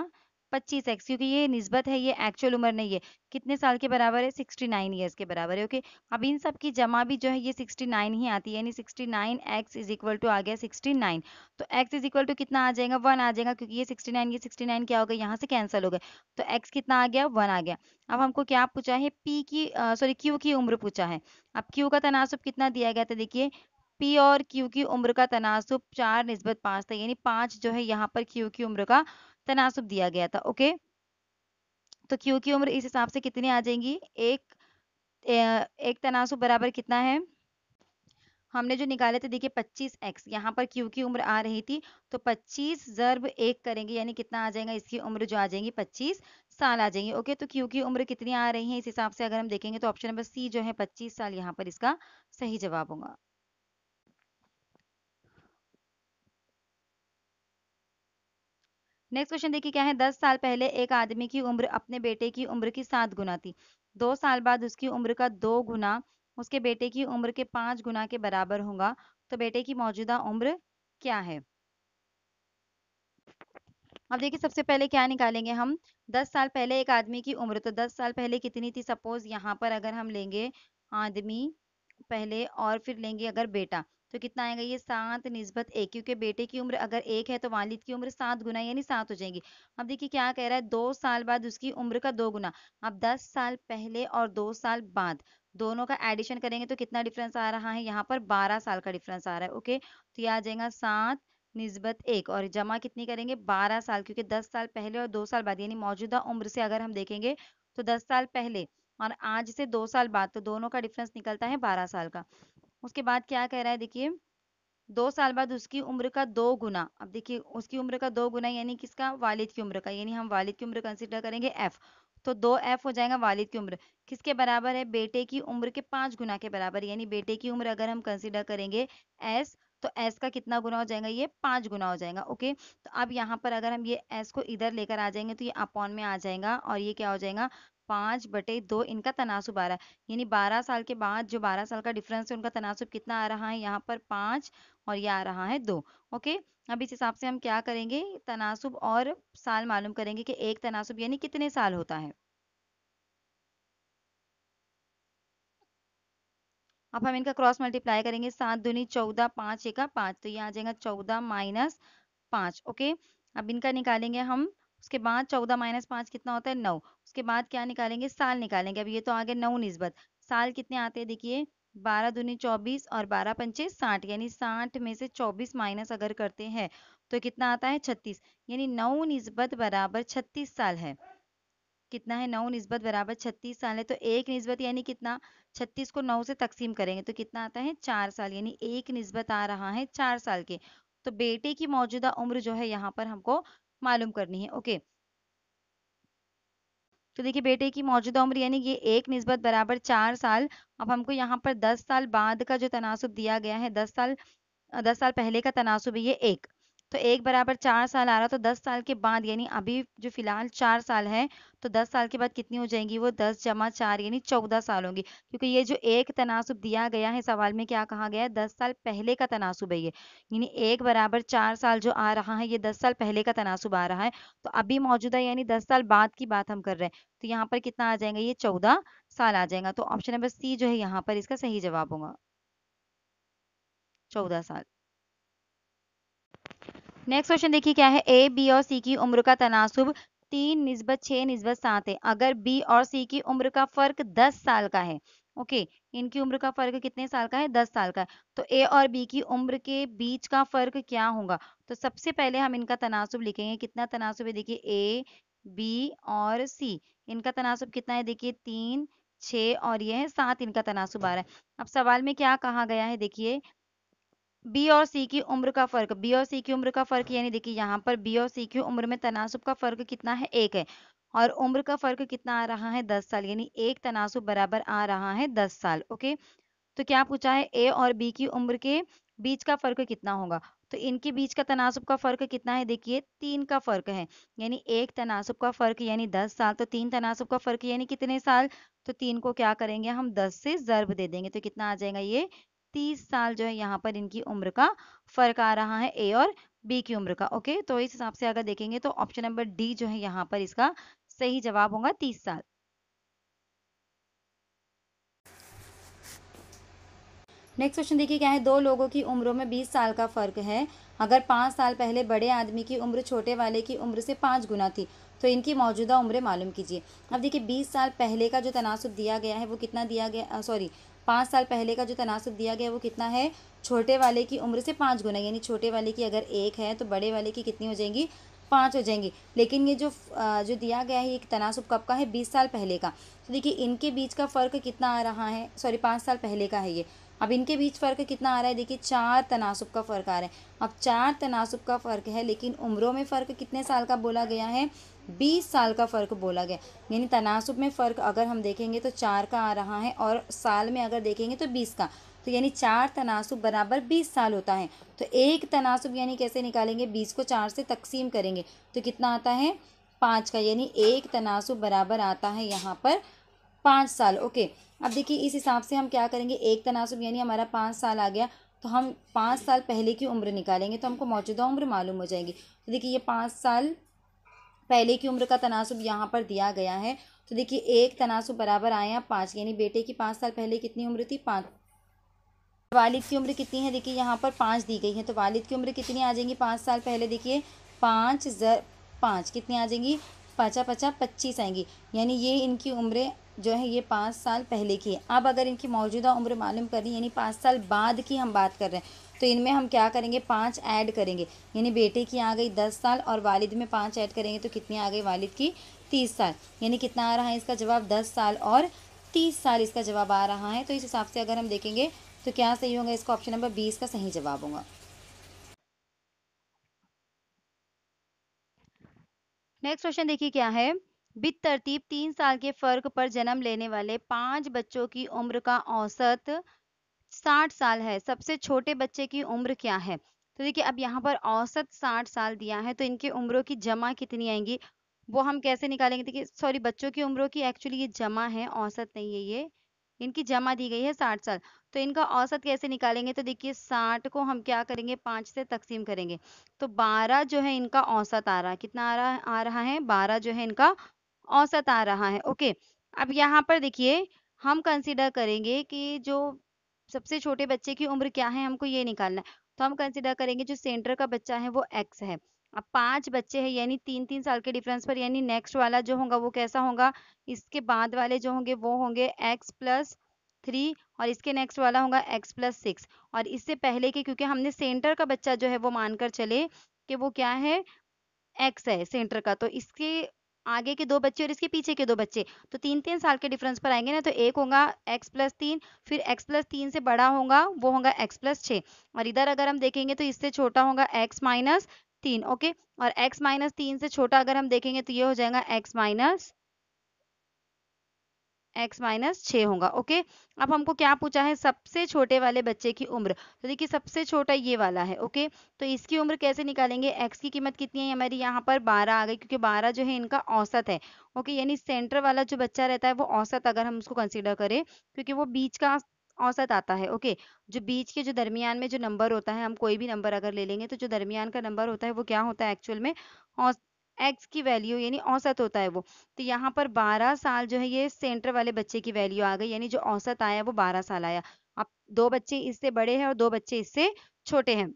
पच्चीस एक्स क्योंकि ये नस्बत है ये एक्चुअल उम्र नहीं है कितने साल के बराबर है सिक्सटी नाइन ईयर्स के बराबर है ओके अब इन सब की जमा भी जो है ये सिक्सटी नाइन ही आती है यानी sixty nine X is equal to आ गया सिक्सटी नाइन तो एक्स इज इक्वल टू कितना आ जाएगा वन आ जाएगा क्योंकि ये सिक्सटी नाइन ये सिक्सटी नाइन क्या होगा यहाँ से कैंसिल हो गए तो एक्स कितना आ गया वन आ गया अब हमको क्या पूछा है पी की सॉरी क्यू की उम्र पूछा है अब क्यू का तनासब कितना दिया गया था देखिए पी और क्यू की उम्र का तनासुब चार नस्बत पांच था यानी पांच जो है यहाँ पर क्यू की उम्र का तनासुब दिया गया था ओके तो क्यू की उम्र इस हिसाब से कितनी आ जाएंगी एक एक तनासुब बराबर कितना है हमने जो निकाले थे देखिए 25x एक्स यहाँ पर Q की उम्र आ रही थी तो 25 जर्ब एक करेंगे यानी कितना आ जाएगा इसकी उम्र जो आ जाएगी 25 साल आ जाएंगी ओके तो Q की उम्र कितनी आ रही है इस हिसाब से अगर हम देखेंगे तो ऑप्शन नंबर सी जो है 25 साल यहाँ पर इसका सही जवाब होगा नेक्स्ट क्वेश्चन देखिए क्या है दस साल पहले एक आदमी की उम्र अपने बेटे की उम्र की सात गुना थी दो साल बाद उसकी उम्र का दो गुना उसके बेटे की उम्र के पांच गुना के बराबर होगा तो बेटे की मौजूदा उम्र क्या है अब देखिए सबसे पहले क्या निकालेंगे हम दस साल पहले एक आदमी की उम्र तो दस साल पहले कितनी थी सपोज यहाँ पर अगर हम लेंगे आदमी पहले और फिर लेंगे अगर बेटा तो कितना आएगा ये सात नस्बत एक क्योंकि बेटे की उम्र अगर एक है तो वालिद की उम्र सात गुना यानी सात हो जाएगी अब देखिए क्या कह रहा है दो साल बाद उसकी उम्र का दो गुना अब दस साल पहले और दो साल बाद दोनों का एडिशन करेंगे तो कितना डिफरेंस आ रहा है यहाँ पर बारह साल का डिफरेंस आ रहा है ओके तो ये आ जाएगा सात नस्बत एक और जमा कितनी करेंगे बारह साल क्योंकि दस साल पहले और दो साल बाद यानी मौजूदा उम्र से अगर हम देखेंगे तो दस साल पहले और आज से दो साल बाद तो दोनों का डिफरेंस निकलता है बारह साल का उसके बाद क्या कह रहा है देखिए दो साल बाद उसकी उम्र का दो गुना अब देखिए उसकी उम्र का दो गुना यानी किसका वालिद की उम्र का यानी हम वालिद की उम्र कंसिडर करेंगे एफ तो दो एफ हो जाएगा वालिद की उम्र किसके बराबर है बेटे की उम्र के पांच गुना के बराबर यानी बेटे की उम्र अगर हम कंसिडर करेंगे एस तो एस का कितना गुना हो जाएगा ये पांच गुना हो जाएगा ओके तो अब यहाँ पर अगर हम ये एस को इधर लेकर आ जाएंगे तो ये अपॉन में आ जाएगा और ये क्या हो जाएगा पांच बटे दो इनका तनासुब आ रहा है यानी बारह साल के बाद जो बारह साल का डिफरेंस है उनका तनासुब कितना आ रहा है यहाँ पर पांच और ये आ रहा है दो ओके अब इस हिसाब से हम क्या करेंगे तनासुब और साल मालूम करेंगे कि एक तनासुब यानी कितने साल होता है अब हम इनका क्रॉस मल्टीप्लाई करेंगे सात दुनी चौदह पांच एक पांच तो ये आ जाएगा चौदह माइनस पांच ओके अब इनका निकालेंगे हम उसके बाद चौदह माइनस पांच कितना होता है नौ उसके बाद क्या निकालेंगे साल निकालेंगे अब ये तो आगे नौ निस्बत साल कितने आते हैं देखिए बारह दूनी चौबीस और बारह पंचे साठ यानी साठ में से चौबीस माइनस अगर करते हैं तो कितना आता है छत्तीस यानी नौ निस्बत बराबर छत्तीस साल है कितना है नौ निस्बत बराबर छत्तीस साल है तो एक निस्बत यानी कितना छत्तीस को नौ से तकसीम करेंगे तो कितना आता है चार साल यानी एक निस्बत आ रहा है चार साल के तो बेटे की मौजूदा उम्र जो है यहाँ पर हमको मालूम करनी है ओके तो देखिए बेटे की मौजूदा उम्र यानी ये एक निस्बत बराबर चार साल अब हमको यहाँ पर दस साल बाद का जो तनासब दिया गया है दस साल दस साल पहले का तनासब ये एक तो एक बराबर चार साल आ रहा तो दस साल के बाद यानी अभी जो फिलहाल चार साल है तो दस साल के बाद कितनी हो जाएंगी वो दस जमा चार यानी चौदह साल होंगी क्योंकि ये जो एक तनासुब दिया गया है सवाल में क्या कहा गया है दस साल पहले का तनासुब है ये यानी एक बराबर चार साल जो आ रहा है ये दस साल पहले का तनासुब आ रहा है तो अभी मौजूदा यानी दस साल बाद की बात हम कर रहे हैं तो यहाँ पर कितना आ जाएगा ये चौदह साल आ जाएगा तो ऑप्शन नंबर सी जो है यहाँ पर इसका सही जवाब होगा चौदह साल नेक्स्ट क्वेश्चन देखिए क्या है ए बी और सी की उम्र का तनासुब तीन नस्बत छः नस्बत सात है अगर बी और सी की उम्र का फर्क दस साल का है ओके okay, इनकी उम्र का फर्क कितने साल का है दस साल का है तो ए और बी की उम्र के बीच का फर्क क्या होगा तो सबसे पहले हम इनका तनासुब लिखेंगे कितना तनासुब है देखिए ए बी और सी इनका तनासुब कितना है देखिए तीन छ और यह है सात इनका तनासुब आ रहा है अब सवाल में क्या कहा गया है देखिए बी और सी की उम्र का फर्क बी और सी की उम्र का फर्क यानी देखिए यहाँ पर बी और सी की उम्र में तनासुब का फर्क कितना है एक है और उम्र का फर्क कितना आ रहा है दस साल यानी एक तनासुब बराबर आ रहा है दस साल ओके तो क्या पूछा है ए और बी की उम्र के बीच का फर्क कितना होगा तो इनके बीच का तनासुब का फर्क कितना है देखिए तीन का फर्क है यानी एक तनासुब का फर्क यानी दस साल तो तीन तनासुब का फर्क यानी कितने साल तो तीन को क्या करेंगे हम दस से जर्ब दे देंगे तो कितना आ जाएगा ये तीस साल जो है यहाँ पर इनकी उम्र का फर्क आ रहा है ए और बी की उम्र का ओके तो इस हिसाब से अगर देखेंगे तो ऑप्शन नंबर डी जो है यहाँ पर इसका सही जवाब होगा तीस साल नेक्स्ट क्वेश्चन देखिए क्या है दो लोगों की उम्रों में बीस साल का फर्क है अगर पांच साल पहले बड़े आदमी की उम्र छोटे वाले की उम्र से पांच गुना थी तो इनकी मौजूदा उम्र मालूम कीजिए अब देखिए बीस साल पहले का जो तनासब दिया गया है वो कितना दिया गया सॉरी पाँच साल पहले का जो तनासब दिया गया वो कितना है छोटे वाले की उम्र से पाँच गुना यानी छोटे वाले की अगर एक है तो बड़े वाले की कितनी हो जाएंगी पाँच हो जाएंगी लेकिन ये जो जो दिया गया है एक तनासब कब का है बीस साल पहले का तो देखिए इनके बीच का फ़र्क कितना आ रहा है सॉरी पाँच साल पहले का है ये अब इनके बीच फ़र्क कितना आ रहा है देखिए चार तनासब का फ़र्क आ रहा है अब चार तनासब का फ़र्क है लेकिन उम्रों में फ़र्क कितने साल का बोला गया है बीस साल का फ़र्क बोला गया यानी तनासब में फ़र्क अगर हम देखेंगे तो चार का आ रहा है और साल में अगर देखेंगे तो बीस का तो यानी चार तनासब बराबर बीस साल होता है तो एक तनासब यानी कैसे निकालेंगे बीस को चार से तकसीम करेंगे तो कितना आता है पाँच का यानी एक तनासब बराबर आता है यहाँ पर पाँच साल ओके अब देखिए इस हिसाब से हम क्या करेंगे एक तनासब यानी हमारा पाँच साल आ गया तो हम पाँच साल पहले की उम्र निकालेंगे तो हमको मौजूदा उम्र मालूम हो जाएगी तो देखिए ये पाँच साल पहले की उम्र का तनासब यहाँ पर दिया गया है तो देखिए एक तनासब बराबर आया पाँच यानी बेटे की पाँच साल पहले कितनी उम्र थी पाँच वालिद की उम्र कितनी है देखिए यहाँ पर पाँच दी गई है तो वालिद की उम्र कितनी आ जाएंगी पाँच साल पहले देखिए पाँच जर पाँच कितनी आ जाएंगी पचा पचा पच्चीस आएंगी यानी ये इनकी उम्र जो है ये पाँच साल पहले की है अब अगर इनकी मौजूदा उम्र मालूम करनी यानी पाँच साल बाद की हम बात कर रहे हैं तो इनमें हम क्या करेंगे पाँच ऐड करेंगे यानी बेटे की आ गई दस साल और वालिद में पाँच ऐड करेंगे तो कितनी आ गई वालिद की तीस साल यानी कितना आ रहा है इसका जवाब दस साल और तीस साल इसका जवाब आ रहा है तो इस हिसाब से अगर हम देखेंगे तो क्या सही होगा इसका ऑप्शन नंबर बीस का सही जवाब होगा नेक्स्ट क्वेश्चन देखिए क्या है बित तरतीब तीन साल के फर्क पर जन्म लेने वाले पांच बच्चों की उम्र का औसत साठ साल है सबसे छोटे बच्चे की उम्र क्या है तो देखिए अब यहाँ पर औसत साठ साल दिया है तो इनकी उम्रों की जमा कितनी आएंगी वो हम कैसे निकालेंगे देखिए सॉरी बच्चों की उम्रों की एक्चुअली ये जमा है औसत नहीं है ये इनकी जमा दी गई है साठ साल तो इनका औसत कैसे निकालेंगे तो देखिए साठ को हम क्या करेंगे पांच से तकसीम करेंगे तो बारह जो है इनका औसत आ रहा है कितना आ रहा आ रहा है बारह जो है इनका औसत आ रहा है ओके अब यहाँ पर देखिए हम कंसिडर करेंगे कि जो सबसे छोटे बच्चे की उम्र क्या है हमको ये निकालना है तो हम कंसिडर करेंगे जो सेंटर का बच्चा है वो एक्स है अब पांच बच्चे हैं यानी तीन तीन साल के डिफरेंस पर यानी नेक्स्ट वाला जो होगा वो कैसा होगा इसके बाद वाले जो होंगे वो होंगे एक्स प्लस थ्री और इसके नेक्स्ट वाला होगा एक्स प्लस सिक्स और इससे पहले के क्योंकि हमने सेंटर का बच्चा जो है वो मानकर चले कि वो क्या है एक्स है सेंटर का तो इसके आगे के दो बच्चे और इसके पीछे के दो बच्चे तो तीन तीन साल के डिफरेंस पर आएंगे ना तो एक होगा एक्स प्लस तीन फिर एक्स प्लस तीन से बड़ा होगा वो होगा एक्स प्लस छः और इधर अगर हम देखेंगे तो इससे छोटा होगा एक्स माइनस तीन ओके और x माइनस तीन से छोटा अगर हम देखेंगे तो ये हो जाएगा x माइनस x माइनस छः होगा ओके अब हमको क्या पूछा है सबसे छोटे वाले बच्चे की उम्र तो देखिए सबसे छोटा ये वाला है ओके तो इसकी उम्र कैसे निकालेंगे x की कीमत कितनी है हमारी यहाँ पर 12 आ गई क्योंकि 12 जो है इनका औसत है ओके यानी सेंटर वाला जो बच्चा रहता है वो औसत अगर हम उसको कंसिडर करें क्योंकि वो बीच का औसत आता है ओके जो बीच के जो दरमियान में जो नंबर होता है हम कोई भी नंबर अगर ले लेंगे तो जो दरमियान का नंबर होता है वो क्या होता है एक्चुअल में एक्स की वैल्यू यानी औसत होता है वो तो यहाँ पर बारह साल जो है ये सेंटर वाले बच्चे की वैल्यू आ गई यानी जो औसत आया वो बारह साल आया अब दो बच्चे इससे बड़े हैं और दो बच्चे इससे छोटे हैं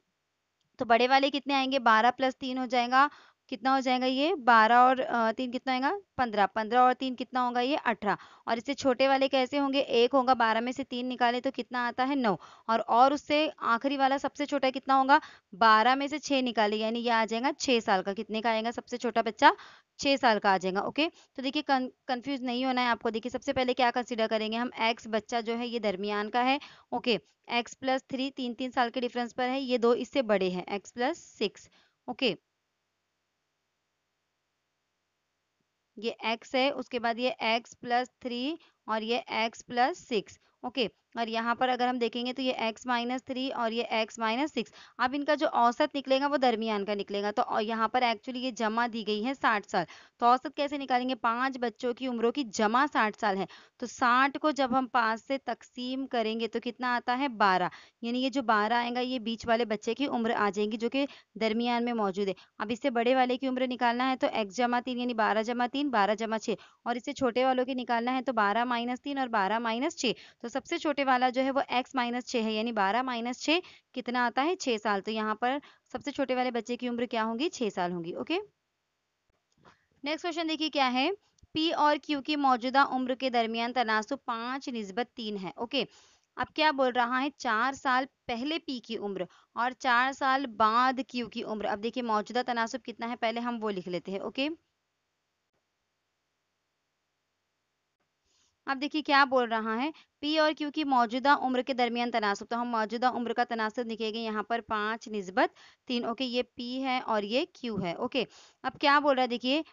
तो बड़े वाले कितने आएंगे बारह प्लस तीन हो जाएगा कितना हो जाएगा ये बारह और तीन कितना होगा पंद्रह पंद्रह और तीन कितना होगा ये अठारह और इससे छोटे वाले कैसे होंगे एक होगा बारह में से तीन निकाले तो कितना आता है नौ और और उससे आखिरी वाला सबसे छोटा कितना होगा बारह में से छह निकाले यानी ये आ जाएगा छह साल का कितने का आएगा सबसे छोटा बच्चा छह साल का आ जाएगा ओके तो देखिए कंफ्यूज नहीं होना है आपको देखिए सबसे पहले क्या कंसिडर करेंगे हम एक्स बच्चा जो है ये दरमियान का है ओके एक्स प्लस थ्री तीन तीन साल के डिफरेंस पर है ये दो इससे बड़े हैं एक्स प्लस सिक्स ओके ये x है उसके बाद ये x प्लस थ्री और ये x प्लस सिक्स ओके और यहाँ पर अगर हम देखेंगे तो ये x माइनस थ्री और ये x माइनस सिक्स अब इनका जो औसत निकलेगा वो दरमियान का निकलेगा तो यहाँ पर एक्चुअली ये जमा दी गई है साठ साल तो औसत कैसे निकालेंगे पांच बच्चों की उम्रों की जमा साठ साल है तो साठ को जब हम पाँच से तकसीम करेंगे तो कितना आता है बारह यानी ये जो बारह आएगा ये बीच वाले बच्चे की उम्र आ जाएंगी जो कि दरमियान में मौजूद है अब इससे बड़े वाले की उम्र निकालना है तो एक्स जमा तीन यानी बारह जमा तीन बारह जमा और इससे छोटे वालों की निकालना है तो बारह माइनस तीन और बारह माइनस छः तो सबसे छोटे वाला जो है वो एक्स माइनस छः है यानी बारह माइनस छः कितना आता है छः साल तो यहाँ पर सबसे छोटे वाले बच्चे की उम्र क्या होगी छः साल होगी ओके नेक्स्ट क्वेश्चन देखिए क्या है पी और क्यू की मौजूदा उम्र के दरमियान तनासुब पाँच नस्बत तीन है ओके अब क्या बोल रहा है चार साल पहले पी की उम्र और चार साल बाद क्यू की उम्र अब देखिए मौजूदा तनासुब कितना है पहले हम वो लिख लेते हैं ओके okay? अब देखिए क्या बोल रहा है पी और क्यू की मौजूदा उम्र के दरमियान तनासब तो हम मौजूदा उम्र का तनासब लिखेंगे यहाँ पर पाँच निस्बत तीन ओके ये पी है और ये क्यू है ओके अब क्या बोल रहा है देखिए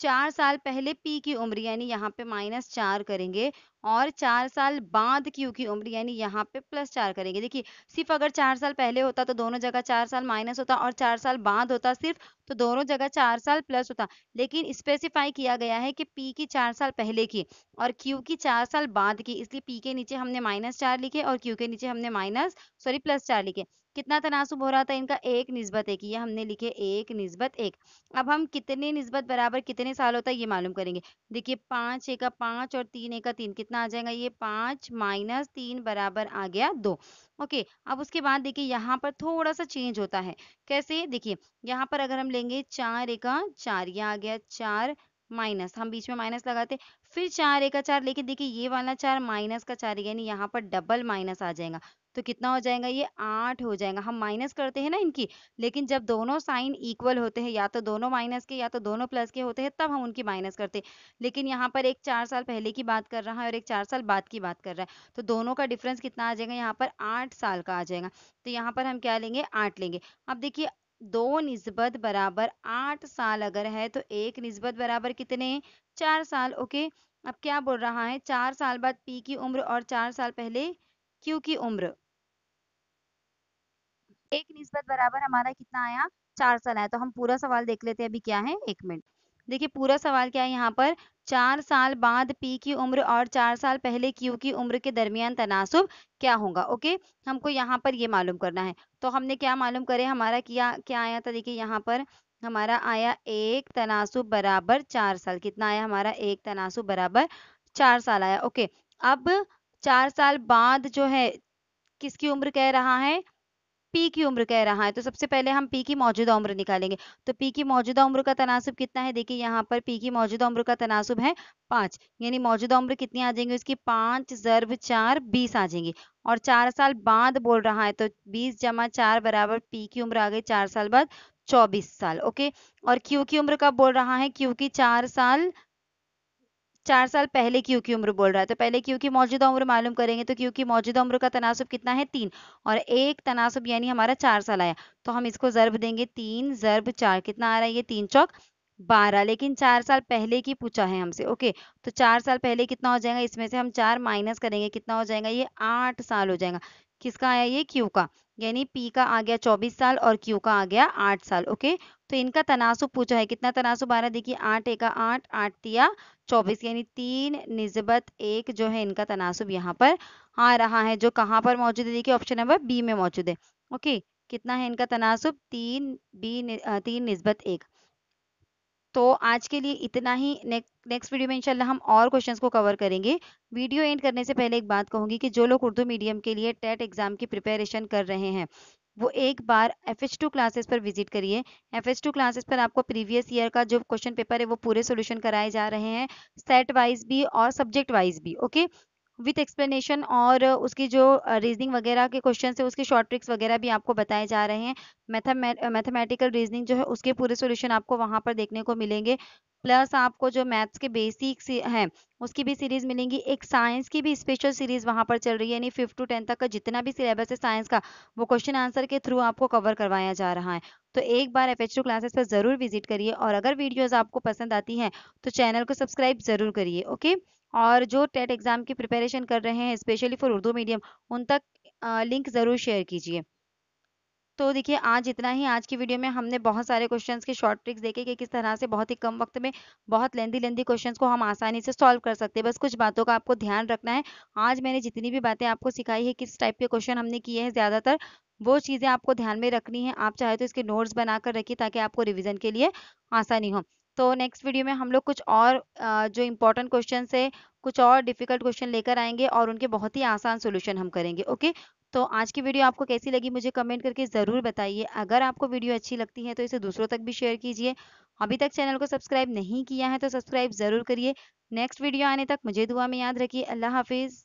चार साल पहले पी की उम्र यानी यहाँ पे माइनस चार करेंगे और चार साल बाद Q की उम्र यानी यहाँ पे प्लस चार करेंगे देखिए सिर्फ अगर चार साल पहले होता तो दोनों जगह चार साल माइनस होता और चार साल बाद होता सिर्फ तो दोनों जगह चार साल प्लस होता लेकिन स्पेसिफाई किया गया है कि पी की चार साल पहले की और क्यू की चार साल बाद की इसलिए पी के नीचे हमने माइनस चार लिखे और क्यू के नीचे हमने माइनस सॉरी प्लस चार लिखे कितना तनासुब हो रहा था इनका एक नस्बत एक ये हमने लिखे एक नस्बत एक अब हम कितने नस्बत बराबर कितने साल होता है ये मालूम करेंगे देखिए पाँच एक का पाँच और तीन एक का तीन कितना आ जाएगा ये पाँच माइनस तीन बराबर आ गया दो ओके अब उसके बाद देखिए यहाँ पर थोड़ा सा चेंज होता है कैसे देखिए यहाँ पर अगर हम लेंगे चार एक चार ये आ गया चार माइनस हम बीच में माइनस लगाते फिर चार एक का चार लेकिन देखिए ये वाला चार माइनस का चार यानी यहाँ पर डबल माइनस आ जाएगा तो कितना हो जाएगा ये आठ हो जाएगा हम माइनस करते हैं ना इनकी लेकिन जब दोनों साइन इक्वल होते हैं या तो दोनों माइनस के या तो दोनों प्लस के होते हैं तब हम उनकी माइनस करते हैं लेकिन यहाँ पर एक चार साल पहले की बात कर रहा है और एक चार साल बाद की बात कर रहा है तो दोनों का डिफरेंस कितना आ जाएगा यहाँ पर आठ साल का आ जाएगा तो यहाँ पर हम क्या लेंगे आठ लेंगे अब देखिए दो निस्बत बराबर आठ साल अगर है तो एक निस्बत बराबर कितने चार साल ओके अब क्या बोल रहा है चार साल बाद पी की उम्र और चार साल पहले क्यू की उम्र एक निस्बत बराबर हमारा कितना आया चार साल आया तो हम पूरा सवाल देख लेते हैं अभी क्या है एक मिनट देखिए पूरा सवाल क्या है यहाँ पर चार साल बाद पी की उम्र और चार साल पहले क्यू की उम्र के दरमियान तनासुब क्या होगा ओके हमको यहाँ पर ये यह मालूम करना है तो हमने क्या मालूम करे हमारा किया क्या आया था देखिए यहाँ पर हमारा आया एक तनासुब बराबर चार साल कितना आया हमारा एक तनासुब बराबर चार साल आया ओके अब चार साल बाद जो है किसकी उम्र कह रहा है पी की उम्र कह रहा है तो सबसे पहले हम पी की मौजूदा उम्र निकालेंगे तो पी की मौजूदा उम्र का तनासब कितना है देखिए यहाँ पर पी की मौजूदा उम्र का तनासब है पांच यानी मौजूदा उम्र कितनी आ जाएंगी उसकी पांच जर्ब चार बीस आ जाएंगी और चार साल बाद बोल रहा है तो बीस जमा चार बराबर पी की उम्र आ गई चार साल बाद चौबीस साल ओके और क्यू की उम्र कब बोल रहा है क्यू की चार साल चार साल पहले क्यू की उम्र बोल रहा है तो पहले क्यू की मौजूदा उम्र मालूम करेंगे तो क्यू की मौजूदा उम्र का तनासब कितना है तीन और एक तनासब यानी हमारा चार साल आया तो हम इसको जर्ब देंगे तीन जर्ब चार कितना आ रहा है ये तीन चौक बारह लेकिन चार साल पहले की पूछा है हमसे ओके तो चार साल पहले कितना हो जाएगा इसमें से हम चार माइनस करेंगे कितना हो जाएगा ये आठ साल हो जाएगा किसका आया ये क्यू का यानी पी का आ गया चौबीस साल और क्यू का आ गया आठ साल ओके तो इनका तनासुब पूछा है कितना तनासुब आ रहा है देखिए आठ एक आठ आठ तिया चौबीस यानी तीन निस्बत एक जो है इनका तनासुब यहाँ पर आ रहा है जो कहाँ पर मौजूद है देखिए ऑप्शन नंबर बी में मौजूद है ओके कितना है इनका तनासुब तीन बी तीन निस्बत एक तो आज के लिए इतना ही नेक्स्ट वीडियो में इंशाल्लाह हम और क्वेश्चंस को कवर करेंगे वीडियो एंड करने से पहले एक बात कहूंगी कि जो लोग उर्दू मीडियम के लिए टेट एग्जाम की प्रिपरेशन कर रहे हैं वो एक बार एफ एच टू क्लासेस पर विजिट करिए एफ एच टू क्लासेस पर आपको प्रीवियस ईयर का जो क्वेश्चन पेपर है वो पूरे सोल्यूशन कराए जा रहे हैं सेट वाइज भी और सब्जेक्ट वाइज भी ओके विथ एक्सप्लेनेशन और उसकी जो रीजनिंग वगैरह के क्वेश्चन है उसके शॉर्ट ट्रिक्स वगैरह भी आपको बताए जा रहे हैं मैथमेटिकल रीजनिंग जो है उसके पूरे सोल्यूशन आपको वहां पर देखने को मिलेंगे प्लस आपको जो मैथ्स के बेसिक्स हैं उसकी भी सीरीज मिलेंगी एक साइंस की भी स्पेशल सीरीज वहां पर चल रही है यानी फिफ्थ टू टेंथ तक का जितना भी सिलेबस है साइंस का वो क्वेश्चन आंसर के थ्रू आपको कवर करवाया जा रहा है तो एक बार एफ एच क्लासेस पर जरूर विजिट करिए और अगर वीडियोज आपको पसंद आती है तो चैनल को सब्सक्राइब जरूर करिए ओके और जो टेट एग्ज़ाम की प्रिपरेशन कर रहे हैं स्पेशली फॉर उर्दू मीडियम उन तक लिंक ज़रूर शेयर कीजिए तो देखिए आज इतना ही आज की वीडियो में हमने बहुत सारे क्वेश्चंस के शॉर्ट ट्रिक्स देखे कि किस तरह से बहुत ही कम वक्त में बहुत लेंदी लेंदी क्वेश्चंस को हम आसानी से सॉल्व कर सकते हैं बस कुछ बातों का आपको ध्यान रखना है आज मैंने जितनी भी बातें आपको सिखाई है किस टाइप के क्वेश्चन हमने किए हैं ज़्यादातर वो चीज़ें आपको ध्यान में रखनी है आप चाहे तो इसके नोट्स बनाकर रखिए ताकि आपको रिविज़न के लिए आसानी हो तो नेक्स्ट वीडियो में हम लोग कुछ और जो इंपॉर्टेंट क्वेश्चन है कुछ और डिफिकल्ट क्वेश्चन लेकर आएंगे और उनके बहुत ही आसान सोल्यूशन हम करेंगे ओके तो आज की वीडियो आपको कैसी लगी मुझे कमेंट करके ज़रूर बताइए अगर आपको वीडियो अच्छी लगती है तो इसे दूसरों तक भी शेयर कीजिए अभी तक चैनल को सब्सक्राइब नहीं किया है तो सब्सक्राइब ज़रूर करिए नेक्स्ट वीडियो आने तक मुझे दुआ में याद रखिए अल्लाह हाफिज़